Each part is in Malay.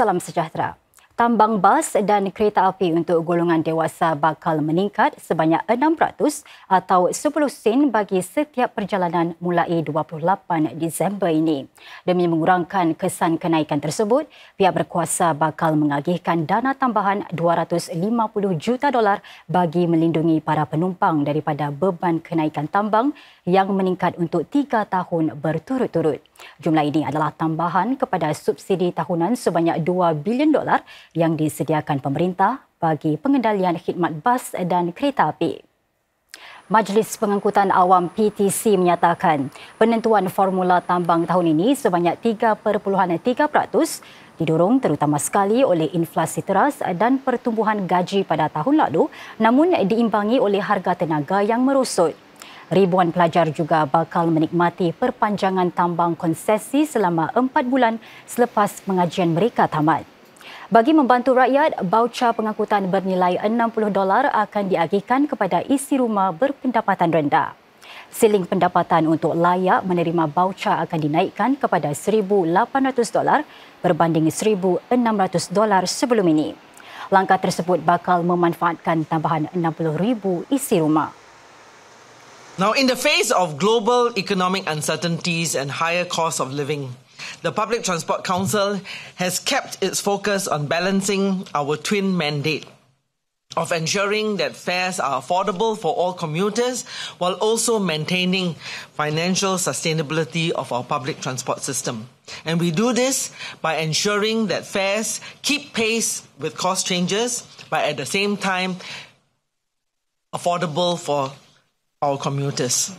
Salam sejahtera. tambang bas dan kereta api untuk golongan dewasa bakal meningkat sebanyak 6% atau 10 sen bagi setiap perjalanan mulai 28 Disember ini. Demi mengurangkan kesan kenaikan tersebut, pihak berkuasa bakal mengagihkan dana tambahan 250 juta dolar bagi melindungi para penumpang daripada beban kenaikan tambang yang meningkat untuk 3 tahun berturut-turut. Jumlah ini adalah tambahan kepada subsidi tahunan sebanyak 2 bilion dolar yang disediakan pemerintah bagi pengendalian khidmat bas dan kereta api. Majlis Pengangkutan Awam PTC menyatakan penentuan formula tambang tahun ini sebanyak 3.3% didorong terutama sekali oleh inflasi teras dan pertumbuhan gaji pada tahun lalu namun diimbangi oleh harga tenaga yang merosot. Ribuan pelajar juga bakal menikmati perpanjangan tambang konsesi selama 4 bulan selepas pengajian mereka tamat. Bagi membantu rakyat, baucer pengangkutan bernilai 60 dolar akan diagihkan kepada isi rumah berpendapatan rendah. Siling pendapatan untuk layak menerima baucer akan dinaikkan kepada 1800 dolar berbanding 1600 dolar sebelum ini. Langkah tersebut bakal memanfaatkan tambahan 60,000 isi rumah. Now in the face of global economic uncertainties and higher cost of living, the Public Transport Council has kept its focus on balancing our twin mandate of ensuring that fares are affordable for all commuters while also maintaining financial sustainability of our public transport system. And we do this by ensuring that fares keep pace with cost changes, but at the same time, affordable for our commuters.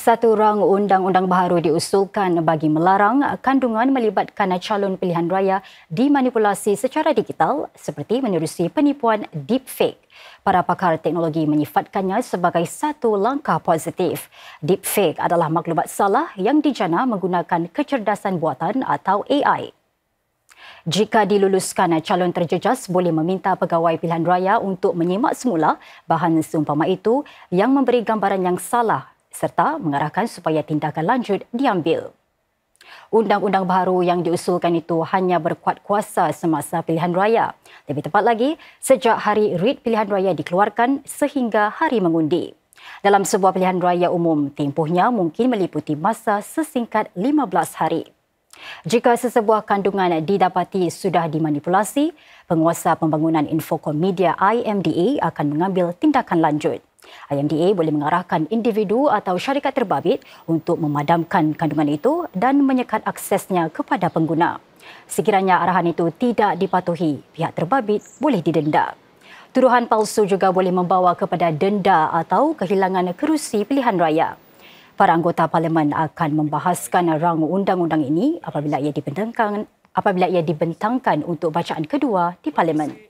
Satu rang undang-undang baru diusulkan bagi melarang kandungan melibatkan calon pilihan raya dimanipulasi secara digital seperti menerusi penipuan deepfake. Para pakar teknologi menyifatkannya sebagai satu langkah positif. Deepfake adalah maklumat salah yang dijana menggunakan kecerdasan buatan atau AI. Jika diluluskan, calon terjejas boleh meminta pegawai pilihan raya untuk menyimak semula bahan seumpama itu yang memberi gambaran yang salah serta mengarahkan supaya tindakan lanjut diambil. Undang-undang baru yang diusulkan itu hanya berkuat kuasa semasa pilihan raya. Lebih tepat lagi, sejak hari read pilihan raya dikeluarkan sehingga hari mengundi. Dalam sebuah pilihan raya umum, tempohnya mungkin meliputi masa sesingkat 15 hari. Jika sesebuah kandungan didapati sudah dimanipulasi, penguasa pembangunan Infocom Media IMDA e akan mengambil tindakan lanjut. IMDA boleh mengarahkan individu atau syarikat terbabit untuk memadamkan kandungan itu dan menyekat aksesnya kepada pengguna. Sekiranya arahan itu tidak dipatuhi, pihak terbabit boleh didenda. Turuhan palsu juga boleh membawa kepada denda atau kehilangan kerusi pilihan raya. Para anggota parlimen akan membahaskan rang undang-undang ini apabila ia dibentangkan apabila ia dibentangkan untuk bacaan kedua di parlimen.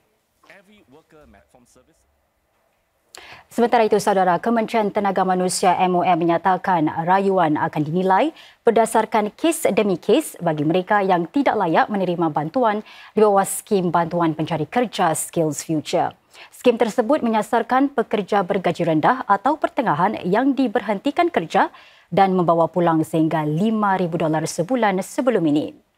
Sementara itu, saudara Kementerian Tenaga Manusia MOM menyatakan rayuan akan dinilai berdasarkan kes demi kes bagi mereka yang tidak layak menerima bantuan di bawah skim bantuan pencari kerja Skills Future. Skim tersebut menyasarkan pekerja bergaji rendah atau pertengahan yang diberhentikan kerja dan membawa pulang sehingga $5,000 sebulan sebelum ini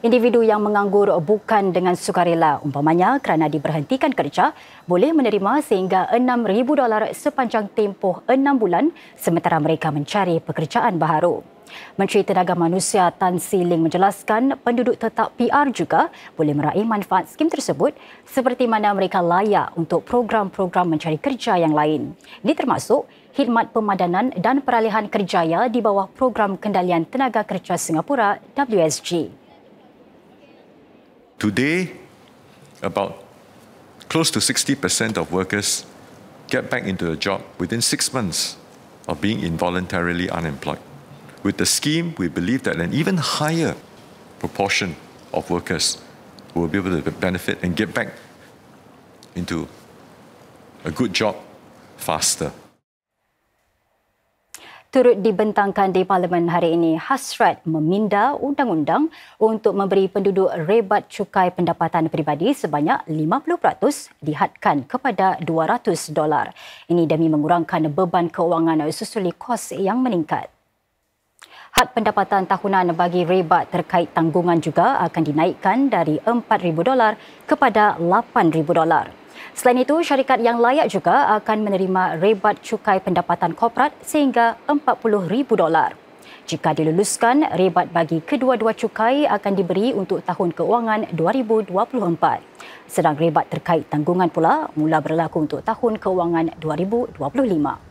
individu yang menganggur bukan dengan sukarela umpamanya kerana diberhentikan kerja boleh menerima sehingga 6000 dolar sepanjang tempoh enam bulan sementara mereka mencari pekerjaan baharu. Menteri Tenaga Manusia Tan Si Ling menjelaskan penduduk tetap PR juga boleh meraih manfaat skim tersebut seperti mana mereka layak untuk program-program mencari kerja yang lain. Ini termasuk khidmat pemadanan dan peralihan kerjaya di bawah program kendalian tenaga kerja Singapura WSG. Today, about close to 60% of workers get back into a job within six months of being involuntarily unemployed. With the scheme, we believe that an even higher proportion of workers will be able to benefit and get back into a good job faster. turut dibentangkan di Parlimen hari ini. Hasrat meminda undang-undang untuk memberi penduduk rebat cukai pendapatan peribadi sebanyak 50% dihadkan kepada 200 dolar. Ini demi mengurangkan beban keuangan susuli kos yang meningkat. Had pendapatan tahunan bagi rebat terkait tanggungan juga akan dinaikkan dari $4,000 kepada $8,000. Selain itu, syarikat yang layak juga akan menerima rebat cukai pendapatan korporat sehingga $40,000. Jika diluluskan, rebat bagi kedua-dua cukai akan diberi untuk tahun keuangan 2024. Sedang rebat terkait tanggungan pula mula berlaku untuk tahun keuangan 2025.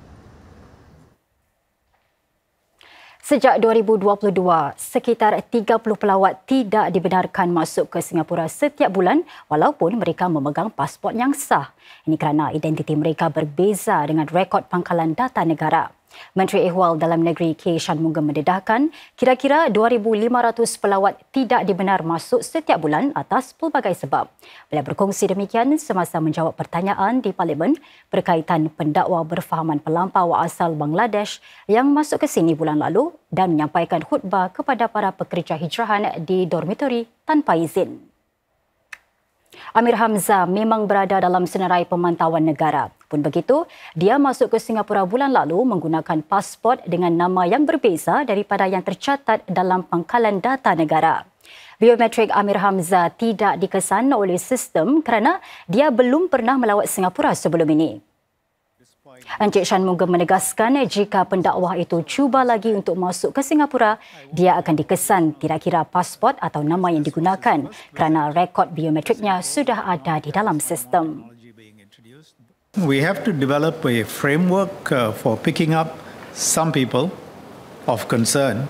Sejak 2022, sekitar 30 pelawat tidak dibenarkan masuk ke Singapura setiap bulan walaupun mereka memegang pasport yang sah. Ini kerana identiti mereka berbeza dengan rekod pangkalan data negara. Menteri Ehwal Dalam Negeri K. Shanmugam mendedahkan kira-kira 2,500 pelawat tidak dibenar masuk setiap bulan atas pelbagai sebab. Beliau berkongsi demikian semasa menjawab pertanyaan di Parlimen berkaitan pendakwa berfahaman pelampau asal Bangladesh yang masuk ke sini bulan lalu dan menyampaikan khutbah kepada para pekerja hijrahan di dormitori tanpa izin. Amir Hamzah memang berada dalam senarai pemantauan negara. Pun begitu, dia masuk ke Singapura bulan lalu menggunakan pasport dengan nama yang berbeza daripada yang tercatat dalam pangkalan data negara. Biometrik Amir Hamzah tidak dikesan oleh sistem kerana dia belum pernah melawat Singapura sebelum ini. Encik Shan Mungga menegaskan jika pendakwah itu cuba lagi untuk masuk ke Singapura, dia akan dikesan kira kira pasport atau nama yang digunakan kerana rekod biometriknya sudah ada di dalam sistem. We have to develop a framework uh, for picking up some people of concern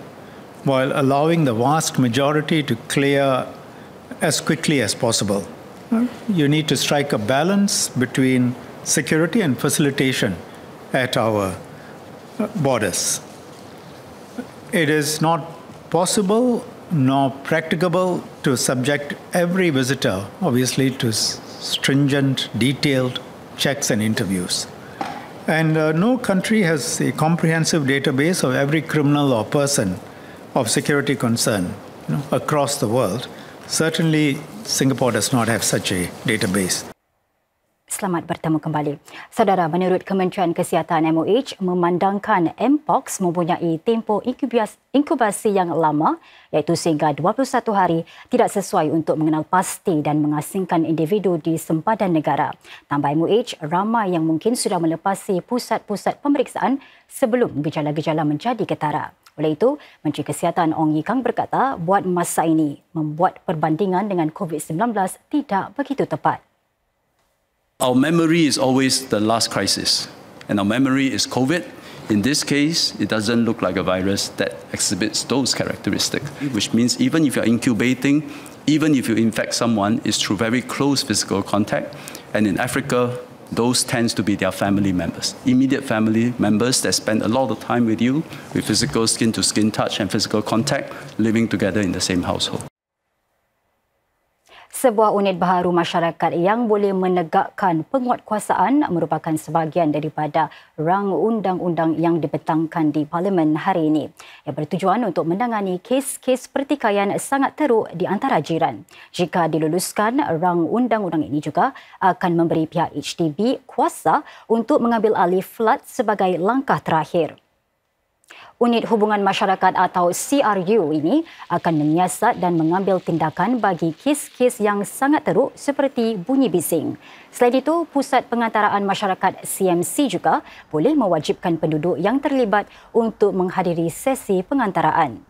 while allowing the vast majority to clear as quickly as possible. Uh, you need to strike a balance between security and facilitation. at our borders. It is not possible nor practicable to subject every visitor, obviously, to stringent, detailed checks and interviews. And uh, no country has a comprehensive database of every criminal or person of security concern you know, across the world. Certainly, Singapore does not have such a database. Selamat bertemu kembali. Saudara, menurut Kementerian Kesihatan MOH, memandangkan Mpox mempunyai tempoh inkubasi yang lama iaitu sehingga 21 hari tidak sesuai untuk mengenal pasti dan mengasingkan individu di sempadan negara. Tambah MOH, ramai yang mungkin sudah melepasi pusat-pusat pemeriksaan sebelum gejala-gejala menjadi ketara. Oleh itu, Menteri Kesihatan Ong Yi Kang berkata, buat masa ini membuat perbandingan dengan COVID-19 tidak begitu tepat. Our memory is always the last crisis, and our memory is COVID. In this case, it doesn't look like a virus that exhibits those characteristics, which means even if you're incubating, even if you infect someone, it's through very close physical contact. And in Africa, those tends to be their family members, immediate family members that spend a lot of time with you, with physical skin -to -skin touch and physical contact, living together in the same household. sebuah unit baharu masyarakat yang boleh menegakkan penguatkuasaan merupakan sebahagian daripada rang undang-undang yang dibentangkan di Parlimen hari ini yang bertujuan untuk menangani kes-kes pertikaian sangat teruk di antara jiran. Jika diluluskan, rang undang-undang ini juga akan memberi pihak HDB kuasa untuk mengambil alih flat sebagai langkah terakhir. Unit Hubungan Masyarakat atau CRU ini akan menyiasat dan mengambil tindakan bagi kes-kes yang sangat teruk seperti bunyi bising. Selain itu, Pusat Pengantaraan Masyarakat CMC juga boleh mewajibkan penduduk yang terlibat untuk menghadiri sesi pengantaraan.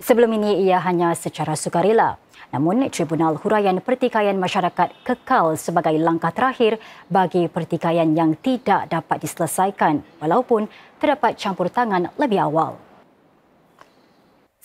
Sebelum ini ia hanya secara sukarela. Namun, Tribunal Huraian Pertikaian Masyarakat kekal sebagai langkah terakhir bagi pertikaian yang tidak dapat diselesaikan walaupun terdapat campur tangan lebih awal.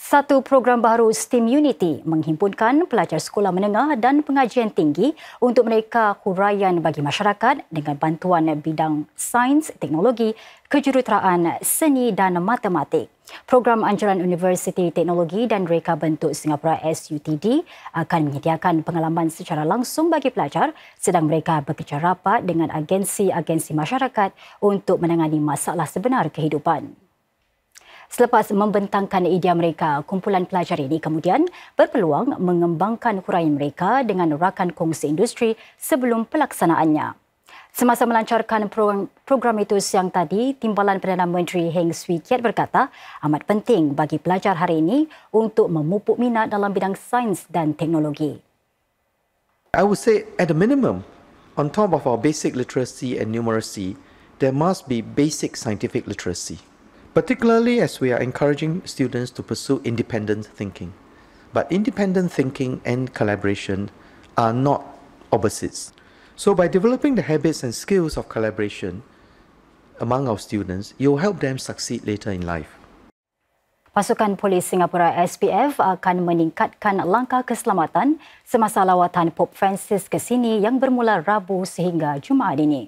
Satu program baru STEAM Unity menghimpunkan pelajar sekolah menengah dan pengajian tinggi untuk mereka huraian bagi masyarakat dengan bantuan bidang sains, teknologi, kejuruteraan, seni dan matematik. Program Anjuran Universiti Teknologi dan Reka Bentuk Singapura SUTD akan menyediakan pengalaman secara langsung bagi pelajar sedang mereka bekerja rapat dengan agensi-agensi masyarakat untuk menangani masalah sebenar kehidupan selepas membentangkan idea mereka. Kumpulan pelajar ini kemudian berpeluang mengembangkan huraian mereka dengan rakan kongsi industri sebelum pelaksanaannya. Semasa melancarkan program, itu siang tadi, Timbalan Perdana Menteri Heng Swee Keat berkata amat penting bagi pelajar hari ini untuk memupuk minat dalam bidang sains dan teknologi. I would say at a minimum, on top of our basic literacy and numeracy, there must be basic scientific literacy. particularly as we are encouraging students to pursue independent thinking. But independent thinking and collaboration are not opposites. So by developing the habits and skills of collaboration among our students, you'll help them succeed later in life. Pasukan Polis Singapura SPF akan meningkatkan langkah keselamatan semasa lawatan Pope Francis ke sini yang bermula Rabu sehingga Jumaat ini.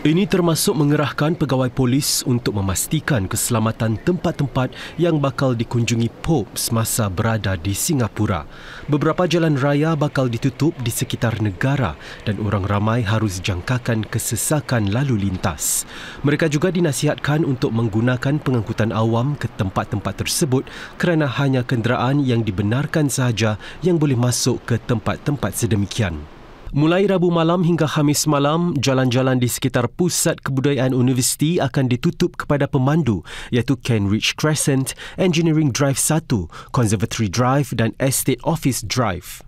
Ini termasuk mengerahkan pegawai polis untuk memastikan keselamatan tempat-tempat yang bakal dikunjungi Pope semasa berada di Singapura. Beberapa jalan raya bakal ditutup di sekitar negara dan orang ramai harus jangkakan kesesakan lalu lintas. Mereka juga dinasihatkan untuk menggunakan pengangkutan awam ke tempat-tempat tersebut kerana hanya kenderaan yang dibenarkan sahaja yang boleh masuk ke tempat-tempat sedemikian. Mulai Rabu malam hingga Khamis malam, jalan-jalan di sekitar Pusat Kebudayaan Universiti akan ditutup kepada pemandu iaitu Cambridge Crescent, Engineering Drive 1, Conservatory Drive dan Estate Office Drive.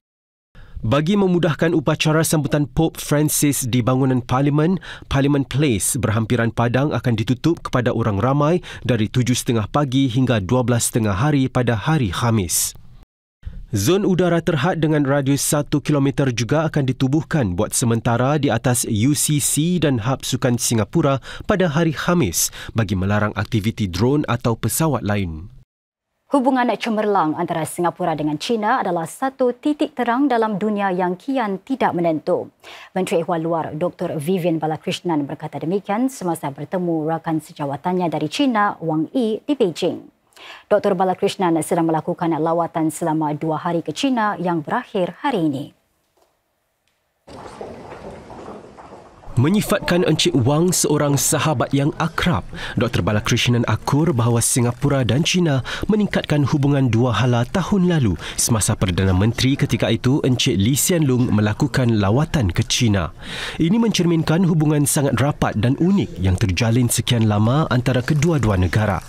Bagi memudahkan upacara sambutan Pope Francis di bangunan Parlimen, Parliament Place berhampiran padang akan ditutup kepada orang ramai dari 7.30 pagi hingga 12.30 hari pada hari Khamis. Zon udara terhad dengan radius 1 km juga akan ditubuhkan buat sementara di atas UCC dan Hub Sukan Singapura pada hari Khamis bagi melarang aktiviti drone atau pesawat lain. Hubungan cemerlang antara Singapura dengan China adalah satu titik terang dalam dunia yang kian tidak menentu. Menteri Ehwal Luar Dr. Vivian Balakrishnan berkata demikian semasa bertemu rakan sejawatannya dari China, Wang Yi, di Beijing. Dr. Balakrishnan sedang melakukan lawatan selama dua hari ke China yang berakhir hari ini. Menyifatkan Encik Wang seorang sahabat yang akrab, Dr. Balakrishnan akur bahawa Singapura dan China meningkatkan hubungan dua hala tahun lalu semasa Perdana Menteri ketika itu Encik Lee Hsien Loong melakukan lawatan ke China. Ini mencerminkan hubungan sangat rapat dan unik yang terjalin sekian lama antara kedua-dua negara.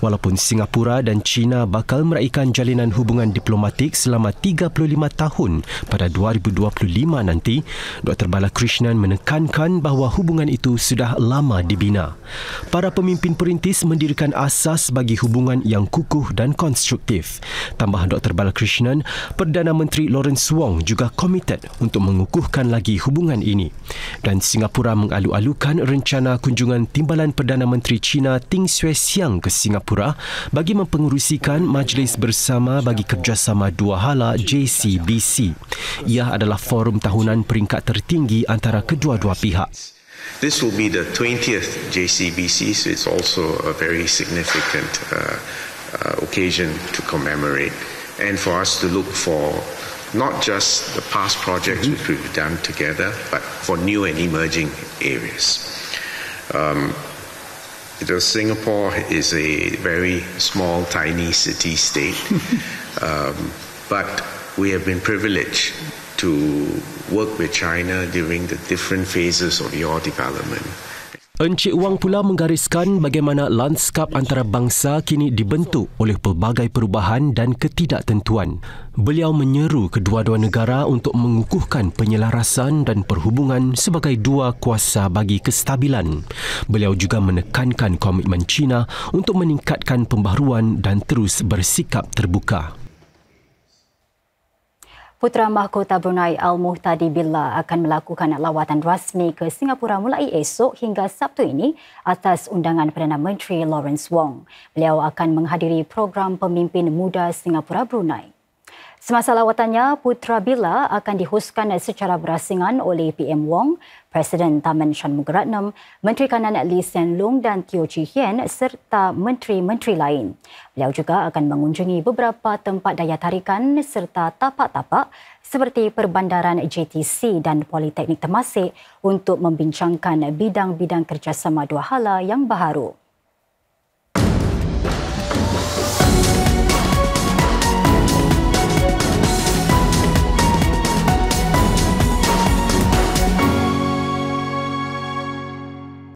Walaupun Singapura dan China bakal meraihkan jalinan hubungan diplomatik selama 35 tahun pada 2025 nanti, Dr. Balakrishnan menekankan menyatakan bahawa hubungan itu sudah lama dibina. Para pemimpin perintis mendirikan asas bagi hubungan yang kukuh dan konstruktif. Tambah Dr. Balakrishnan, Perdana Menteri Lawrence Wong juga komited untuk mengukuhkan lagi hubungan ini. Dan Singapura mengalu-alukan rencana kunjungan timbalan Perdana Menteri China Ting Xue Xiang ke Singapura bagi mempengerusikan majlis bersama bagi kerjasama dua hala JCBC. Ia adalah forum tahunan peringkat tertinggi antara kedua-dua pihak. This will be the 20th JCBC, so it's also a very significant uh, uh, occasion to commemorate and for us to look for not just the past projects mm-hmm. which we've done together, but for new and emerging areas. Um, Singapore is a very small, tiny city state, um, but we have been privileged to work with China during the different phases of your development. Encik Wang pula menggariskan bagaimana lanskap antarabangsa kini dibentuk oleh pelbagai perubahan dan ketidaktentuan. Beliau menyeru kedua-dua negara untuk mengukuhkan penyelarasan dan perhubungan sebagai dua kuasa bagi kestabilan. Beliau juga menekankan komitmen China untuk meningkatkan pembaharuan dan terus bersikap terbuka. Putra Mahkota Brunei Al-Muhtadi Billah akan melakukan lawatan rasmi ke Singapura mulai esok hingga Sabtu ini atas undangan Perdana Menteri Lawrence Wong. Beliau akan menghadiri program pemimpin muda Singapura Brunei. Semasa lawatannya, Putra Bila akan dihoskan secara berasingan oleh PM Wong, Presiden Taman Shanmugaratnam, Menteri Kanan Lee Hsien Lung dan Teo Chee Hien serta menteri-menteri lain. Beliau juga akan mengunjungi beberapa tempat daya tarikan serta tapak-tapak seperti perbandaran JTC dan Politeknik Temasek untuk membincangkan bidang-bidang kerjasama dua hala yang baharu.